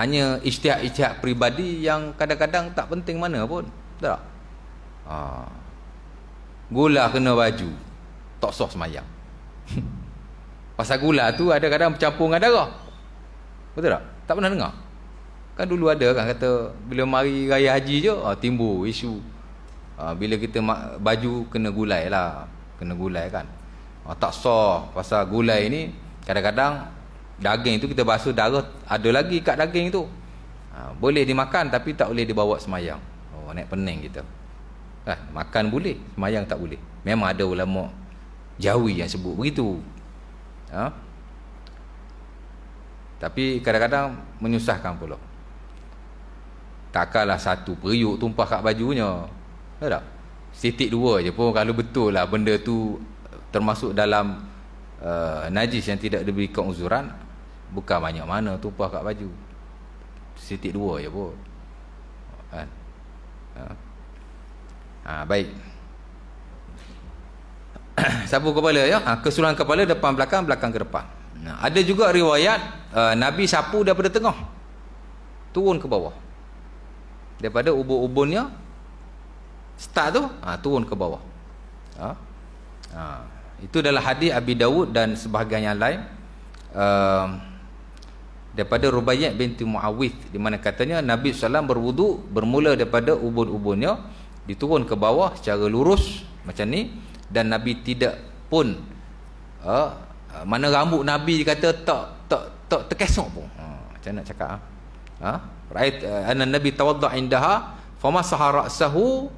Hanya ijtihad-ijtihad peribadi yang kadang-kadang tak penting mana pun. Betul tak? Ha. Gula kena baju. Tak sah semayang. Pasal gula tu ada kadang bercampur dengan darah. Betul tak? Tak pernah dengar? Kan dulu ada kan kata bila mari raya haji je ha, timbul isu. Ha, bila kita ma- baju kena gulai lah. Kena gulai kan. Ha, tak sah pasal gulai ni kadang-kadang daging tu kita basuh darah ada lagi kat daging tu. Ha, boleh dimakan tapi tak boleh dibawa semayang. Oh, naik pening kita. Ha, makan boleh, semayang tak boleh. Memang ada ulama jawi yang sebut begitu. Ha? Tapi kadang-kadang menyusahkan pula. Takkanlah satu periuk tumpah kat bajunya. Tahu tak? Setik dua je pun kalau betul lah benda tu eh, termasuk dalam uh, najis yang tidak diberikan keuzuran, bukan banyak mana tumpah kat baju. Setik dua je pun. Ha. Ha. ha baik. Sapu kepala ya. Ha, keseluruhan kepala depan belakang belakang ke depan. ada juga riwayat uh, Nabi sapu daripada tengah. Turun ke bawah daripada ubun-ubunnya start tu ha, turun ke bawah ha? Ha. itu adalah hadis Abi Dawud dan sebahagian yang lain uh, daripada Rubayyat binti Muawith di mana katanya Nabi SAW berwudu bermula daripada ubun-ubunnya diturun ke bawah secara lurus macam ni dan Nabi tidak pun uh, mana rambut Nabi kata tak tak tak terkesok pun ha, macam nak cakap ha? Ha? Ra'ait eh, anna Nabi tawadda indaha famasaha ra'sahu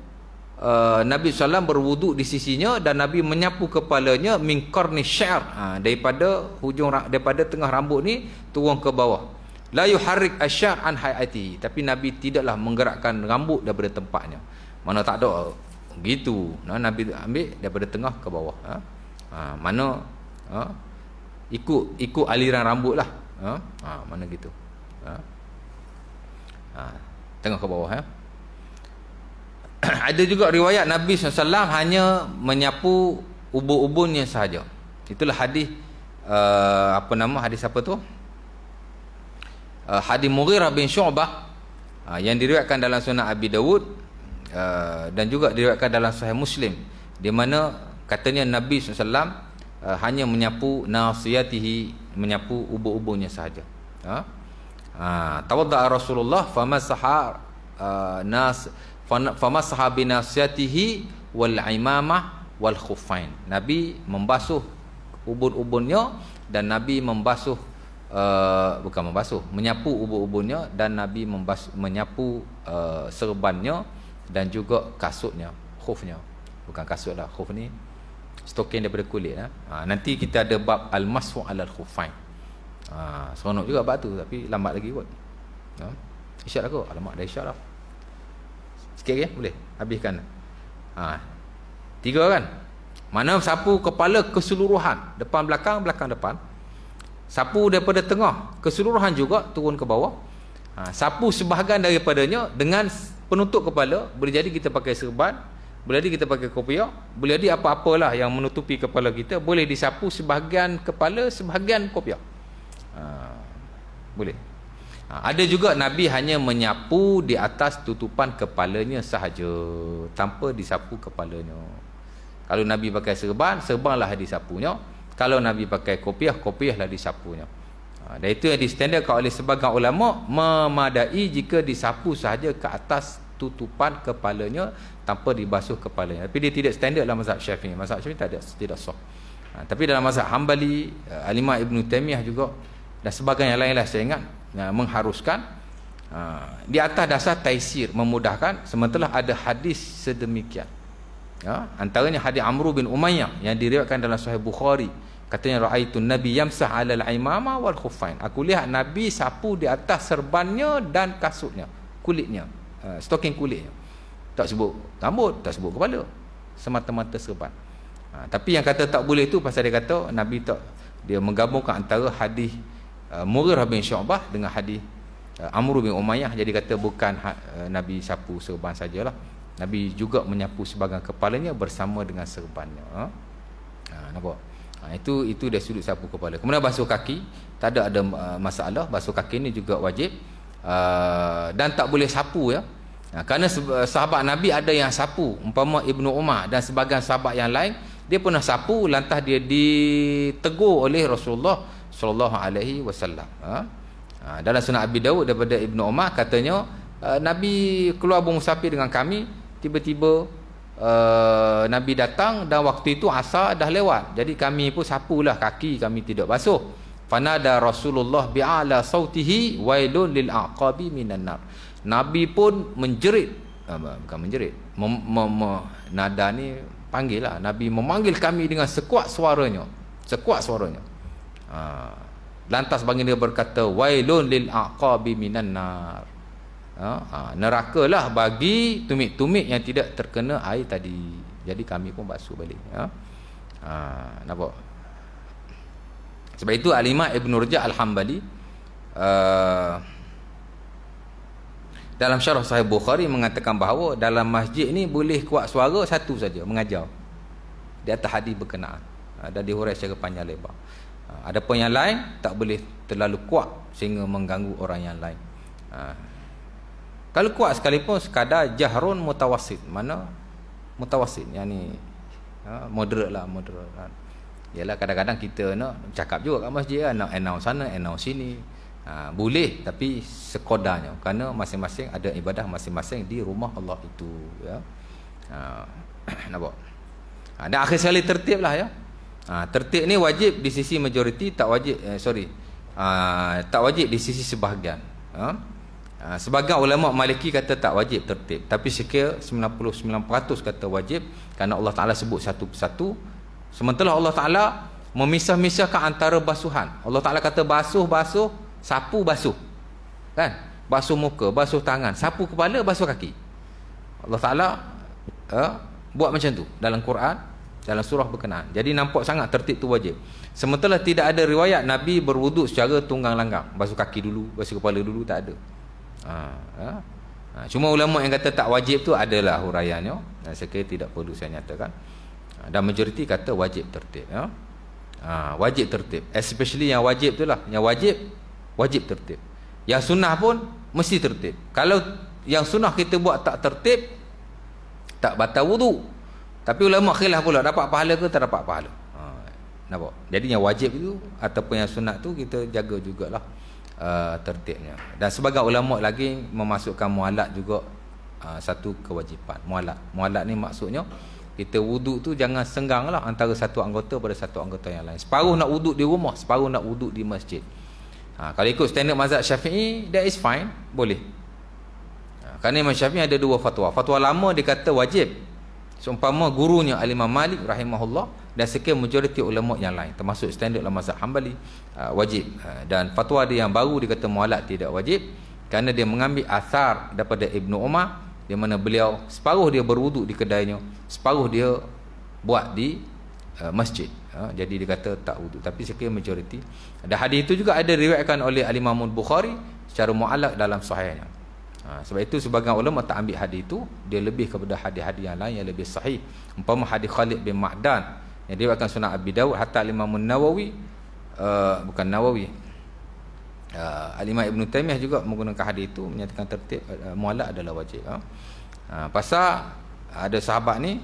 Uh, Nabi SAW berwuduk di sisinya dan Nabi menyapu kepalanya min qarni syar ha, daripada hujung daripada tengah rambut ni turun ke bawah la yuharrik asyar an hayati tapi Nabi tidaklah menggerakkan rambut daripada tempatnya mana tak ada gitu nah, Nabi ambil daripada tengah ke bawah ha? Ha, mana ha? ikut ikut aliran rambut lah ha? ha, mana gitu ha? ha. tengok ke bawah ya. ada juga riwayat Nabi SAW hanya menyapu ubun-ubunnya sahaja itulah hadis uh, apa nama hadis apa tu uh, hadis Mughirah bin Syu'bah uh, yang diriwayatkan dalam sunnah Abi Dawud uh, dan juga diriwayatkan dalam sahih Muslim di mana katanya Nabi SAW uh, hanya menyapu nasiyatihi menyapu ubu-ubunya sahaja ha? Ha, Rasulullah famasaha ah, nas famasaha bi wal imamah wal khuffain. Nabi membasuh ubun-ubunnya dan Nabi membasuh ah, bukan membasuh, menyapu ubun-ubunnya dan Nabi membasuh, menyapu serbannya dan juga kasutnya, khufnya. Bukan kasut lah, khuf ni stoking daripada kulit. Eh? nanti kita ada bab al-masfu' al-khufain. al masfu al khufain ha, Seronok juga bab tu Tapi lambat lagi kot ha? Isyak lah Alamak dah isyak lah Sikit lagi eh? boleh Habiskan ha. Tiga kan Mana sapu kepala keseluruhan Depan belakang belakang depan Sapu daripada tengah Keseluruhan juga turun ke bawah ha, Sapu sebahagian daripadanya Dengan penutup kepala Boleh jadi kita pakai serban boleh jadi kita pakai kopiah Boleh jadi apa-apalah yang menutupi kepala kita Boleh disapu sebahagian kepala Sebahagian kopiah ha, boleh ha, ada juga Nabi hanya menyapu di atas tutupan kepalanya sahaja tanpa disapu kepalanya kalau Nabi pakai serban serbanlah disapunya kalau Nabi pakai kopiah kopiahlah disapunya ha, ah, dan itu yang distandarkan oleh sebagian ulama memadai jika disapu sahaja ke atas tutupan kepalanya tanpa dibasuh kepalanya tapi dia tidak standard dalam mazhab syafi'i mazhab syafi'i tak ada tidak sah ha, tapi dalam mazhab hambali eh, alimah ibnu Taimiyah juga dan sebagainya lain-lain saya ingat nah, ya, mengharuskan uh, di atas dasar taisir memudahkan sementara ada hadis sedemikian ya, antaranya hadis Amru bin Umayyah yang diriwayatkan dalam sahih Bukhari katanya raaitu nabi yamsah alal imama wal khuffain aku lihat nabi sapu di atas serbannya dan kasutnya kulitnya uh, ha, stocking kulitnya tak sebut rambut tak sebut kepala semata-mata serban uh, tapi yang kata tak boleh tu pasal dia kata nabi tak dia menggabungkan antara hadis Uh, Murrah bin Syu'bah dengan hadis uh, Amru bin Umayyah jadi kata bukan ha, uh, Nabi sapu serban sajalah. Nabi juga menyapu sebagian kepalanya bersama dengan serbannya. Ha. ha nampak? Ha, itu itu dia sudut sapu kepala. Kemudian basuh kaki, tak ada ada uh, masalah basuh kaki ni juga wajib. dan tak boleh sapu ya. Ha, kerana sahabat Nabi ada yang sapu, umpama Ibnu Umar dan sebagian sahabat yang lain, dia pernah sapu lantah dia ditegur oleh Rasulullah sallallahu alaihi wasallam ha, ha dalam sunan abi daud daripada ibnu umar katanya eh, nabi keluar bermusafir dengan kami tiba-tiba uh, nabi datang dan waktu itu asar dah lewat jadi kami pun sapulah kaki kami tidak basuh fanada rasulullah bi'ala sautihi wailun lil aqabi minan nar nabi pun menjerit ah, bukan menjerit mem, mem, mem, nada ni panggil lah nabi memanggil kami dengan sekuat suaranya sekuat suaranya Ha. Lantas baginda berkata, Wailun lil aqabi minan nar. Ha, ha, neraka lah bagi tumit-tumit yang tidak terkena air tadi jadi kami pun basuh balik ya. ha, nampak sebab itu Alimah Ibn Urja Al-Hambali uh, dalam syarah sahih Bukhari mengatakan bahawa dalam masjid ni boleh kuat suara satu saja mengajar di atas hadis berkenaan ha, dan dihurai secara panjang lebar Ah, ada pun yang lain tak boleh terlalu kuat sehingga mengganggu orang yang lain. Ah. Kalau kuat sekalipun sekadar jahrun mutawasid. Mana mutawasid yang ni ah, moderate lah moderate. Lah. Yalah kadang-kadang kita nak cakap juga kat masjid kan nak enau sana, enau sini. Ha, boleh tapi sekodanya kerana masing-masing ada ibadah masing-masing di rumah Allah itu ya. Ha, nampak. Ha, dan akhir sekali tertib lah ya. Ha, tertib ni wajib di sisi majoriti tak wajib eh, sorry. Ha, tak wajib di sisi sebahagian. Ha? Ha, sebagian ulama Maliki kata tak wajib tertib tapi sekira 99% kata wajib kerana Allah Taala sebut satu persatu sementara Allah Taala memisah-misahkan antara basuhan. Allah Taala kata basuh-basuh, sapu basuh. Kan? Basuh muka, basuh tangan, sapu kepala, basuh kaki. Allah Taala uh, buat macam tu dalam Quran dalam surah berkenaan. Jadi nampak sangat tertib tu wajib. Sementara tidak ada riwayat Nabi berwuduk secara tunggang langgang. Basuh kaki dulu, basuh kepala dulu tak ada. Ha, ha. ha cuma ulama yang kata tak wajib tu adalah huraiannya. Dan saya kira tidak perlu saya nyatakan. Ha, dan majoriti kata wajib tertib. Ya. Ha, wajib tertib. Especially yang wajib tu lah. Yang wajib, wajib tertib. Yang sunnah pun mesti tertib. Kalau yang sunnah kita buat tak tertib, tak batal wuduk. Tapi ulama khilaf pula dapat pahala ke tak dapat pahala. Ha. Nampak? Jadi yang wajib itu ataupun yang sunat tu kita jaga jugalah uh, tertibnya. Dan sebagai ulama lagi memasukkan mualat juga uh, satu kewajipan. Mualat. Mualat ni maksudnya kita wuduk tu jangan senggang lah antara satu anggota pada satu anggota yang lain. Separuh nak wuduk di rumah, separuh nak wuduk di masjid. Ha, kalau ikut standard mazhab syafi'i, that is fine. Boleh. Ha, kerana Imam Syafi'i ada dua fatwa. Fatwa lama dia kata wajib seumpama gurunya Alimah Malik rahimahullah dan sekian majoriti ulama yang lain termasuk standard ulama mazhab Hambali uh, wajib uh, dan fatwa dia yang baru dia kata mualat tidak wajib kerana dia mengambil asar daripada Ibnu Umar di mana beliau separuh dia berwuduk di kedainya separuh dia buat di uh, masjid jadi dia kata tak wuduk tapi sekian majoriti dan hadis itu juga ada riwayatkan oleh Alimah imam Bukhari secara muallaq dalam sahihnya Ha, sebab itu sebagian ulama tak ambil hadis itu dia lebih kepada hadis-hadis yang lain yang lebih sahih umpama hadis Khalid bin Ma'dan yang dia akan sunat Abi Dawud hatta Imam Nawawi uh, bukan Nawawi uh, Al-Imam Ibn Taymiyah juga menggunakan hadis itu menyatakan tertib uh, uh mualak adalah wajib ha? Ha, pasal ada sahabat ni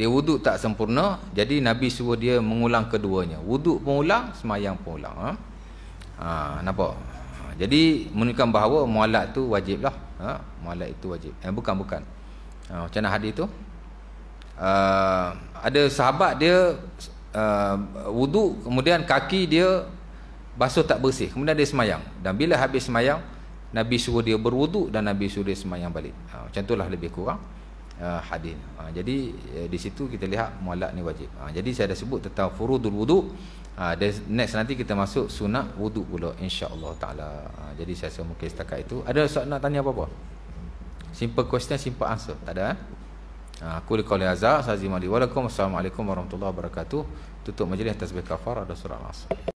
dia wuduk tak sempurna jadi Nabi suruh dia mengulang keduanya wuduk pun ulang semayang pun ulang ha? Ha, nampak jadi menunjukkan bahawa mualat tu wajib lah ha, mualat itu wajib eh, bukan bukan ha, macam mana hadis tu uh, ada sahabat dia uh, ha, wuduk kemudian kaki dia basuh tak bersih kemudian dia semayang dan bila habis semayang Nabi suruh dia berwudu dan Nabi suruh dia semayang balik ha, macam itulah lebih kurang uh, hadis ha, jadi uh, di situ kita lihat mualat ni wajib ha, jadi saya dah sebut tentang furudul wudu. Ha, next nanti kita masuk sunat wuduk pula insyaallah allah Ha, jadi saya rasa mungkin setakat itu. Ada soalan nak tanya apa-apa? Simple question simple answer. Tak ada eh? Ha, aku li qali azza warahmatullahi wabarakatuh. Tutup majlis tasbih kafar ada surah al